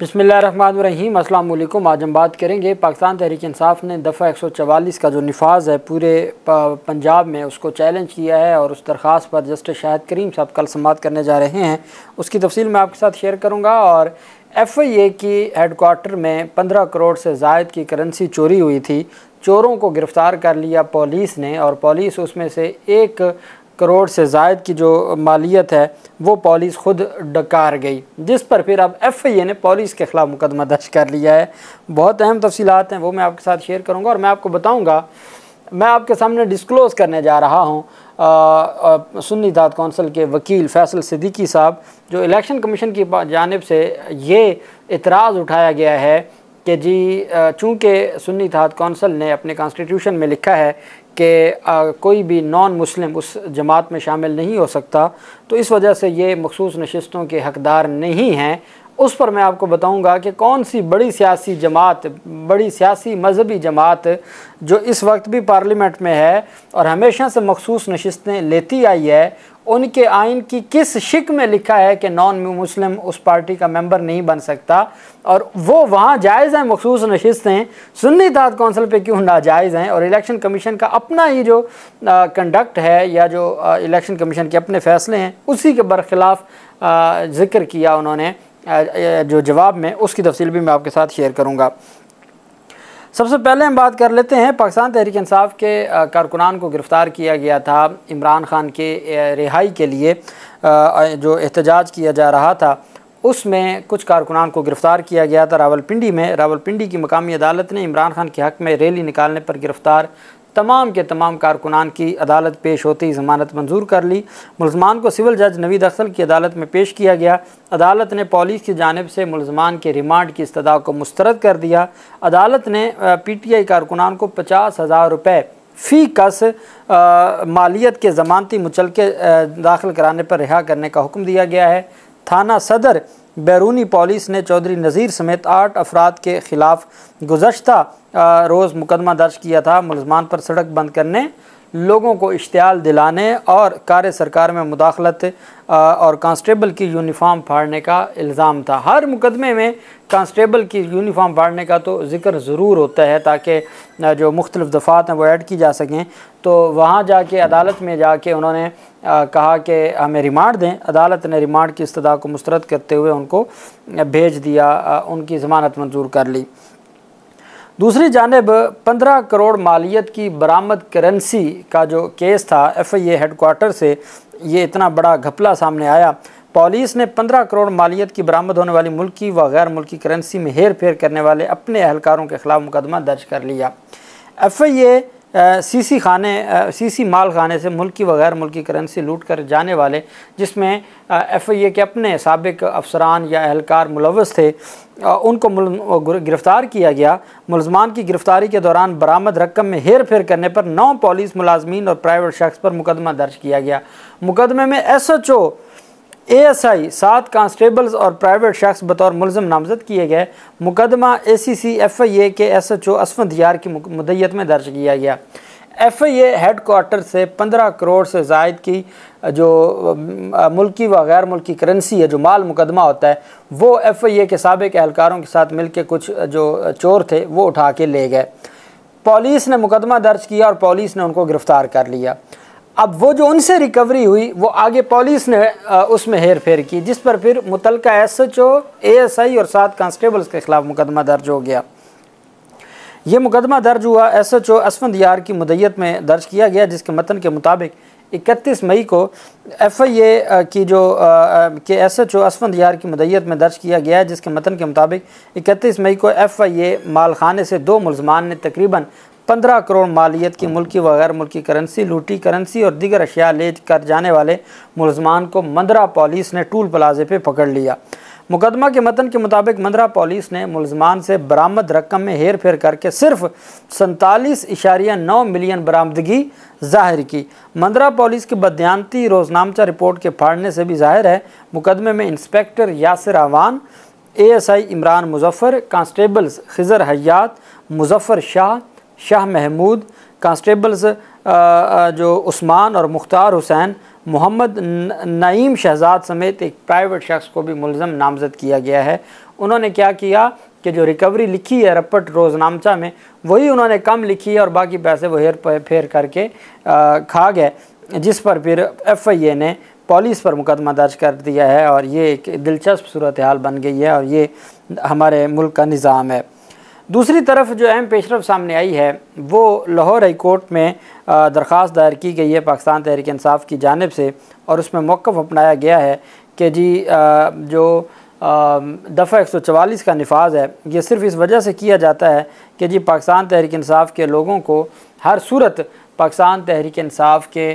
बसमीम अल्लाम आज हम बात करेंगे पाकिस्तान तहरीक इसाफ़ ने दफ़ा एक सौ चवालीस का जो नफाज है पूरे पंजाब में उसको चैलेंज किया है और उस दरख्वास पर जस्टिस शाहिद करीम साहब कल समात करने जा रहे हैं उसकी तफसील मैं आपके साथ शेयर करूँगा और एफ़ आई ए की हेडकोार्टर में पंद्रह करोड़ से जायद की करेंसी चोरी हुई थी चोरों को गिरफ़्तार कर लिया पुलिस ने और पुलिस उसमें से एक करोड़ से जायद की जो मालियत है वो पॉलिस खुद डकार गई जिस पर फिर अब एफ आई ए ने पॉलिस के ख़िलाफ़ मुकदमा दर्ज कर लिया है बहुत अहम तफसीत हैं वो मैं आपके साथ शेयर करूँगा और मैं आपको बताऊँगा मैं आपके सामने डिस्क्लोज़ करने जा रहा हूँ सुन्नी दाद कौंसल के वकील फैसल सिद्दीकी साहब जो इलेक्शन कमीशन की जानब से ये इतराज़ उठाया गया है कि जी चूँकि सुन्नी दाद कौंसल ने अपने कॉन्स्टिट्यूशन में लिखा है कि कोई भी नॉन मुस्लिम उस जमात में शामिल नहीं हो सकता तो इस वजह से ये मखसूस नशस्तों के हकदार नहीं हैं उस पर मैं आपको बताऊंगा कि कौन सी बड़ी सियासी जमात बड़ी सियासी मजहबी जमात जो इस वक्त भी पार्लियामेंट में है और हमेशा से मखसूस नशस्तें लेती आई है उनके आइन की किस शिक में लिखा है कि नॉन मुस्लिम उस पार्टी का मेंबर नहीं बन सकता और वो वहाँ जायज़ हैं मखसूस नशस्तें सुन्नी तहत कौंसिल पे क्यों नाजायज़ हैं और इलेक्शन कमीशन का अपना ही जो कंडक्ट है या जो इलेक्शन कमीशन के अपने फैसले हैं उसी के बरखिलाफ़ ज़िक्र किया उन्होंने जो जवाब में उसकी तफसील भी मैं आपके साथ शेयर करूँगा सबसे पहले हम बात कर लेते हैं पाकिस्तान तहरीक इंसाफ के कारकुनान को गिरफ़्तार किया गया था इमरान ख़ान के रिहाई के लिए जो एहतजाज किया जा रहा था उसमें कुछ कारकुनान को गिरफ़्तार किया गया था रावलपिंडी में रावलपिंडी की मकामी अदालत ने इमरान खान के हक़ में रैली निकालने पर गिरफ़्तार तमाम के तमाम कारकुनान की अदालत पेश होती जमानत मंजूर कर ली मुलजमान को सिविल जज नवीद अख्सल की अदालत में पेश किया गया अदालत ने पुलिस की जानब से मुलजमान के रिमांड की इस्तः को मुस्तरद कर दिया अदालत ने पी टी आई कारकुनान को पचास हज़ार रुपये फ़ी कस मालियत के ज़मानती मुचलके दाखिल कराने पर रिहा करने का हुक्म दिया गया है थाना सदर बैरूनी पुलिस ने चौधरी नज़ीर समेत आठ अफराद के ख़िलाफ़ गुजशत रोज़ मुकदमा दर्ज किया था मुलजमान पर सड़क बंद करने लोगों को इश्तियाल दिलाने और कार सरकार में मुदाखलत और कांस्टेबल की यूनिफाम फाड़ने का इल्ज़ाम था हर मुकदमे में कांस्टेबल की यूनिफाम फाड़ने का तो ज़िक्र ज़रूर होता है ताकि जो मुख्तलिफ़ दफ़ात हैं वो ऐड की जा सकें तो वहाँ जाके अदालत में जाके उन्होंने कहा कि हमें रिमांड दें अदालत ने रिमांड की इस्तः को मुस्रद करते हुए उनको भेज दिया उनकी ज़मानत मंजूर कर ली दूसरी जानब पंद्रह करोड़ मालियत की बरामद करेंसी का जो केस था एफ आई ए से ये इतना बड़ा घपला सामने आया पुलिस ने 15 करोड़ मालियत की बरामद होने वाली मुल्की व गैर मुल्की करेंसी में हेर फेर करने वाले अपने अहलकारों के खिलाफ मुकदमा दर्ज कर लिया एफ आई ए सीसी खाने सीसी माल खाने से मुल्की व गैर मुल्की करेंसी लूट कर जाने वाले जिसमें एफ आई ए के अपने सबक अफसरान या अहलकार मुलवस थे आ, उनको गिरफ़्तार किया गया मुलजमान की गिरफ़्तारी के दौरान बरामद रकम में हेर फेर करने पर नौ पुलिस मुलाजमीन और प्राइवेट शख्स पर मुकदमा दर्ज किया गया मुकदमे में एस एच ओ एएसआई सात कांस्टेबल्स और प्राइवेट शख्स बतौर मुलम नामजद किए गए मुकदमा ए सी सी एफ आई ए के एस एच ओ असवंत यार की मुदैत में दर्ज किया गया एफ आई ए हेड कोार्टर से पंद्रह करोड़ से जायद की जो मुल्की व गैर मुल्की करेंसी है जो माल मुकदमा होता है वो एफ आई ए के सबक एहलकारों के साथ मिल के कुछ जो चोर थे वो उठा के ले गए पुलिस ने मुकदमा दर्ज किया और पुलिस ने उनको गिरफ़्तार कर लिया अब वो जो उनसे रिकवरी हुई वो आगे पुलिस ने उसमें हेर फेर की जिस पर फिर मुतल S H O S I और सात कांस्टेबल्स के खिलाफ मुकदमा दर्ज हो गया ये मुकदमा दर्ज हुआ एस एच ओ असवंत यार की मुदयत में दर्ज किया गया जिसके मतन के मुताबिक 31 मई को एफ आई ए की जो के एस एच ओ असवंत यार की मदैत में दर्ज किया गया है जिसके मतन के मुताबिक इकतीस मई को एफ आई ए माल खाने से दो मुलजमान ने तकरीबन पंद्रह करोड़ मालियत की मुल्की व गैर मुल्की करेंसी लूटी करेंसी और दीगर अशिया ले कर जाने वाले मुलजमान को मंदरा पुलिस ने टूल प्लाजे पर पकड़ लिया मुकदमा के मतन के मुताबिक मंदरा पुलिस ने मुलजमान से बरामद रकम में हेर फेर करके सिर्फ सैंतालीस इशारिया नौ मिलियन बरामदगी जाहिर की मंदरा पुलिस की बदयानती रोजनामचा रिपोर्ट के फाड़ने से भी जाहिर है मुकदमे में inspector Yasir Awan ASI Imran Muzaffar constables Khizar Hayat Muzaffar Shah Shah Mahmood constables जो उस्मान और मुख्तार हुसैन मोहम्मद नईम शहजाद समेत एक प्राइवेट शख्स को भी मुलम नामजद किया गया है उन्होंने क्या किया कि जो रिकवरी लिखी है रपट रोजनामचा में वही उन्होंने कम लिखी है और बाकी पैसे वो हेर फेर करके आ, खा गए जिस पर फिर एफ आई ए ने पुलिस पर मुकदमा दर्ज कर दिया है और ये एक दिलचस्प सूरत हाल बन गई है और ये हमारे मुल्क का निज़ाम है दूसरी तरफ जो अहम पेशरफ सामने आई है वो लाहौर हाई कोर्ट में दरख्वास्त दायर की गई है पाकिस्तान तहरीक इंसाफ की जानब से और उसमें मौक़ अपनाया गया है कि जी जो दफ़ा एक सौ चवालीस का नफाज है ये सिर्फ इस वजह से किया जाता है कि जी पाकिस्तान तहरीक इंसाफ के लोगों को हर सूरत पाकिस्तान तहरीक इंसाफ के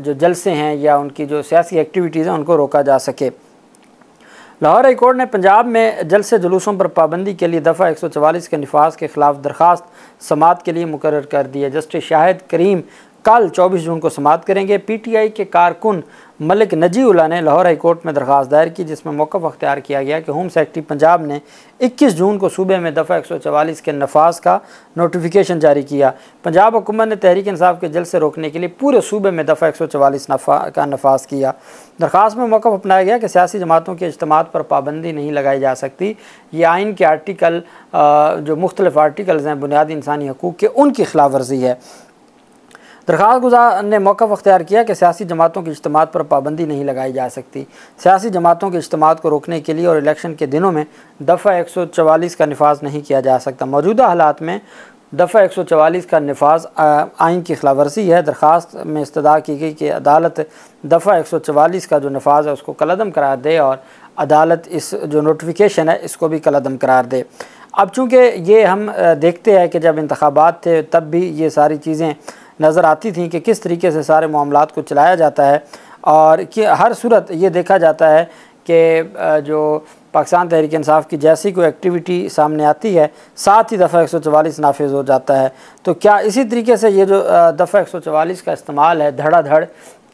जो जलसे हैं या उनकी जो सियासी एक्टिविटीज़ हैं उनको रोका जा सके लाहौर हाई कोर्ट ने पंजाब में जलसे जुलूसों पर पाबंदी के लिए दफ़ा एक सौ चवालीस के नफाज के खिलाफ दरख्वास्त समात के लिए मुकर कर दी है जस्टिस शाहिद करीम कल चौबीस जून को समाप्त करेंगे पी टी आई के कारकुन मलिक नजीउल्ला ने लाहौर हाईकोर्ट में दरख्वास्त दायर की जिसमें मौक़ अख्तियार किया गया कि होम सेक्रेटरी पंजाब ने 21 जून को सूबे में दफ़ा 144 के नफाज का नोटिफिकेशन जारी किया पंजाब हुकूमत ने तहरीक इंसाफ के जल से रोकने के लिए पूरे सूबे में दफ़ा 144 नफा का नफाज किया दरख्वास्त में मौक़ अपनाया गया कि सियासी जमातों के अजतम पर पाबंदी नहीं लगाई जा सकती ये आइन के आर्टिकल जो मुख्तलिफ आर्टिकल्स हैं बुनियादी इंसानी हकूक़ के उनकी खिलाफ वर्जी है दरख्वास्त गुजार ने मौका अख्तियार किया कि सियासी जमातों की इज्तम पर पाबंदी नहीं लगाई जा सकती सियासी जमातों के इज्तम को रोकने के लिए और इलेक्शन के दिनों में दफ़ा एक सौ चवालीस का नफाज नहीं किया जा सकता मौजूदा हालात में दफ़ा एक सौ चवालीस का नफाज आइन की खिलाफ वर्जी है दरख्वास्त में इस्तः की गई कि अदालत दफ़ा एक सौ चवालीस का जो नफाज है उसको कलदम करार दे और अदालत इस जो नोटिफिकेशन है इसको भी कलदम करार दे अब चूँकि ये हम देखते हैं कि जब इंतबात थे तब भी ये सारी चीज़ें नज़र आती थी कि किस तरीके से सारे मामला को चलाया जाता है और कि हर सूरत ये देखा जाता है कि जो पाकिस्तान तहरीक इंसाफ की जैसी कोई एक्टिविटी सामने आती है साथ ही दफ़ा एक सौ चवालीस नाफिज हो जाता है तो क्या इसी तरीके से ये जो दफ़ा एक सौ चवालीस का इस्तेमाल है धड़ाधड़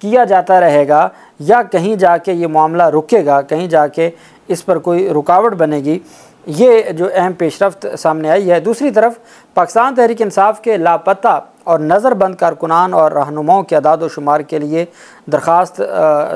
किया जाता रहेगा या कहीं जाके ये मामला रुकेगा कहीं जाके इस पर कोई रुकावट बनेगी ये जो अहम पेशरफ्त सामने आई है दूसरी तरफ पाकिस्तान तहरीक इंसाफ के लापता और नज़रबंद कारकुनान और रहनुमाओं के अदाद शुमार के लिए दरख्वास्त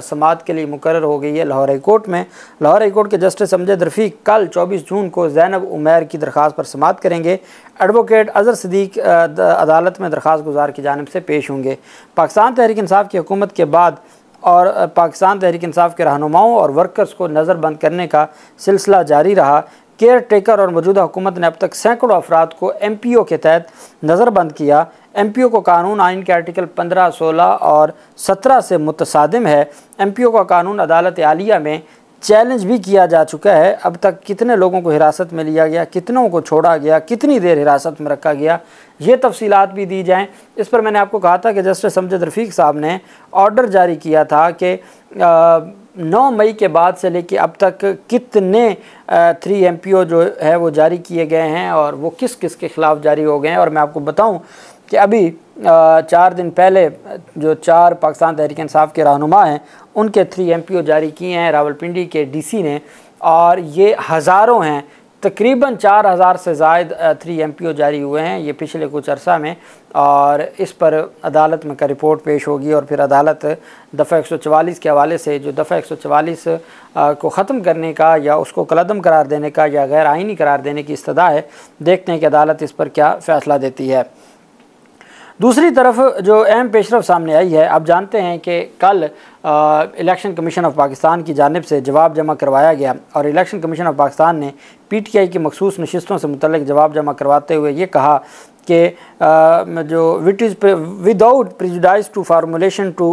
समात के लिए मुकर हो गई है लाहौर हाई कोर्ट में लाहौर हाई कोर्ट के जस्टिस समझे रफ़ीक कल 24 जून को जैनब उमैर की दरख्वास्त पर समात करेंगे एडवोकेट अजहर सदीक अदालत में दरख्वास्त गुजार की जानब से पेश होंगे पाकिस्तान तहरीक इसाफ़ की हुकूमत के बाद और पाकिस्तान तहरीक इंसाफ के रहनुमाओं और वर्कर्स को नज़रबंद करने का सिलसिला जारी रहा केयर टेकर और मौजूदा हुकूमत ने अब तक सैकड़ों अफराद को एम पी ओ के तहत नज़रबंद किया एम पी ओ को कानून आइन के आर्टिकल पंद्रह सोलह और सत्रह से मुतसादम है एम पी ओ का कानून अदालत आलिया में चैलेंज भी किया जा चुका है अब तक कितने लोगों को हिरासत में लिया गया कितनों को छोड़ा गया कितनी देर हिरासत में रखा गया ये तफसीलात भी दी जाएं इस पर मैंने आपको कहा था कि जस्टिस समजद रफ़ीक साहब ने ऑर्डर जारी किया था कि नौ मई के बाद से लेके अब तक कितने थ्री एम पी ओ जो है वो जारी किए गए हैं और वो किस किस के ख़िलाफ़ जारी हो गए हैं और मैं आपको बताऊँ कि अभी चार दिन पहले जो चार पाकिस्तान तहरीक इसाफ़ के रहनुमा हैं उनके थ्री एम जारी किए हैं रावलपिंडी के डी ने और ये हज़ारों हैं तकरीबन चार हज़ार से जायद थ्री एम जारी हुए हैं ये पिछले कुछ अरसा में और इस पर अदालत में का रिपोर्ट पेश होगी और फिर अदालत दफ़ा एक सौ चवालीस के हवाले से जो दफ़ा एक सौ चवालीस को ख़त्म करने का या उसको कलदम करार देने का या गैर आइनी करार देने की इस्तः है देखते हैं कि अदालत इस पर क्या फ़ैसला देती है दूसरी तरफ जो अहम पेशरफ सामने आई है आप जानते हैं कि कल इलेक्शन कमीशन ऑफ पाकिस्तान की जानब से जवाब जमा करवाया गया और इलेक्शन कमीशन ऑफ पाकिस्तान ने पी टी आई की मखसूस नशस्तों से मुतल जवाब जमा करवाते हुए ये कहा कि जो wit is without prejudice to formulation to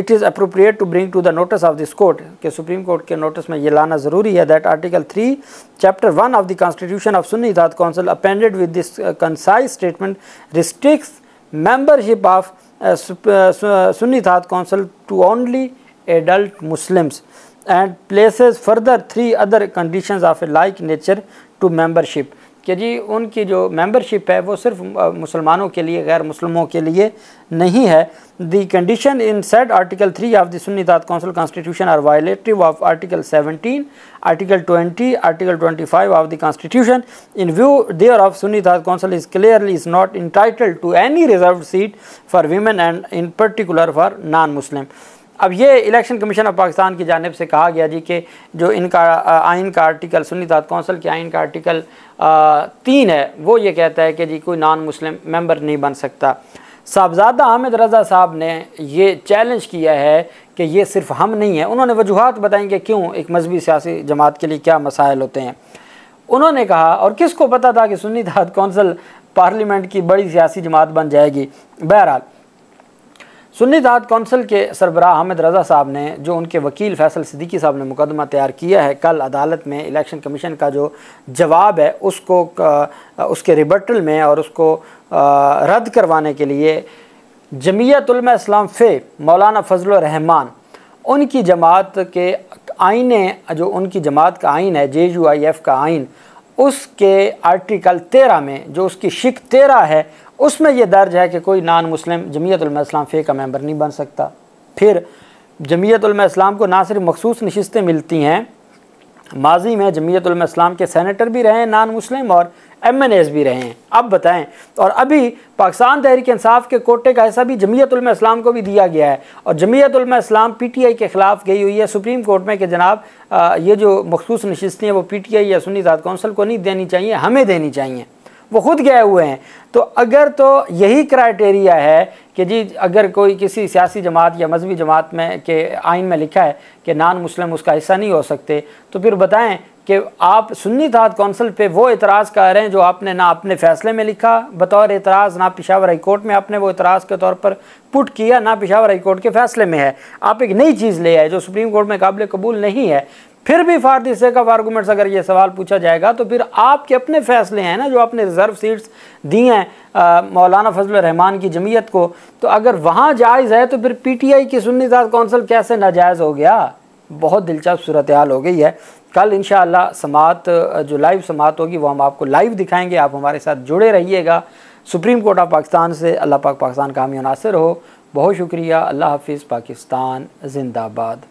it is appropriate to bring to the notice of this court के सुप्रीम कोर्ट के नोटिस में ये लाना ज़रूरी है that article three chapter one of the constitution of Sunni Ittehad council appended with this concise statement restricts membership of uh, uh, uh Sunni Thad Council to only adult Muslims and places further three other conditions of a like nature to membership. कि जी उनकी जो membership है वो सिर्फ मुसलमानों के लिए गैर मुसलमों के लिए नहीं है the condition in set article three of the Sunni Ittehad council constitution are violative of article seventeen article twenty article twenty five of the constitution in view thereof Sunni Ittehad council is clearly is not entitle to any reserve seat for women and in particular for non Muslim अब ये election commission of Pakistan की जानब से कहा गया जी कि जो इनका आइन का आर्टिकल सुन्नी ताद कौंसिल के आइन का आर्टिकल आ, तीन है वो ये कहता है कि जी कोई नॉन मुस्लिम मेंबर नहीं बन सकता साहबजादा आमिद रज़ा साहब ने ये चैलेंज किया है कि ये सिर्फ हम नहीं हैं उन्होंने वजूहत बताई कि क्यों एक मजहबी सियासी जमात के लिए क्या मसाइल होते हैं उन्होंने कहा और किसको पता था कि सुन्नी तहत कौंसल पार्लियामेंट की बड़ी सियासी जमात बन जाएगी बहरहाल सुन्नी दाद कौंसिल के सरबराह अहमद रज़ा साहब ने जो उनके वकील फैसल सिद्दीकी साहब ने मुकदमा तैयार किया है कल अदालत में इलेक्शन कमीशन का जो जवाब है उसको उसके रिबर्टल में और उसको रद्द करवाने के लिए जमीयतलम इस्लाम फ़े मौलाना फजल रहमान उनकी जमात के आइन जो उनकी जमात का आइन है जे यू आई एफ़ का आइन उसके आर्टिकल तेरह में जो उसकी शिक तेरह है उसमें यह दर्ज है कि कोई नान मुस्लिम जमीयतलम फ़े का मेम्बर नहीं बन सकता फिर जमीयतलम को ना सिर्फ मखसूस नशस्तें मिलती हैं माजी में जमीयतलम के सैनिटर भी रहे हैं नान मुस्लिम और एम एन एस भी रहे हैं अब बताएं और अभी पाकिस्तान तहरीक इंसाफ के कोटे का ऐसा भी जमीयतम इस्लाम को भी दिया गया है और जमीयतम इस्लाम पी टी आई के ख़िलाफ़ गई हुई है सुप्रीम कोर्ट में कि जनाब ये जो मखसूस नशस्तें हैं वो पी टी आई या सुन्नी जात कौंसिल को नहीं देनी चाहिए हमें देनी चाहिए वो खुद गए हुए हैं तो अगर तो यही क्राइटेरिया है कि जी अगर कोई किसी सियासी जमात या मजहबी जमात में के आइन में लिखा है कि नान मुस्लिम उसका हिस्सा नहीं हो सकते तो फिर बताएं कि आप सुन्नी तहत कौंसिल पे वो एतराज़ कर रहे हैं जो आपने ना अपने फ़ैसले में लिखा बतौर एतराज़ ना पिशावर हाई कोर्ट में आपने वो एतराज़ के तौर पर पुट किया ना पिशावर हाई कोर्ट के फ़ैसले में है आप एक नई चीज़ ले आए जो सुप्रीम कोर्ट में काबिल कबूल नहीं है फिर भी फारदी सेक ऑफ आर्गूमेंट्स अगर ये सवाल पूछा जाएगा तो फिर आपके अपने फैसले हैं ना जो आपने रिज़र्व सीट्स दी हैं मौलाना फजल रहमान की जमीयत को तो अगर वहाँ जायज़ है तो फिर पी टी आई की सुन्नी दाद कौंसिल कैसे नाजायज़ हो गया बहुत दिलचस्प सूरत हाल हो गई है कल इन समात जो लाइव समात होगी वो हम आपको लाइव दिखाएंगे आप हमारे साथ जुड़े रहिएगा सुप्रीम कोर्ट ऑफ पाकिस्तान से अल्लाह पाक पाकिस्तान का हामी हो बहुत शुक्रिया अल्लाह हाफिज़ पाकिस्तान जिंदाबाद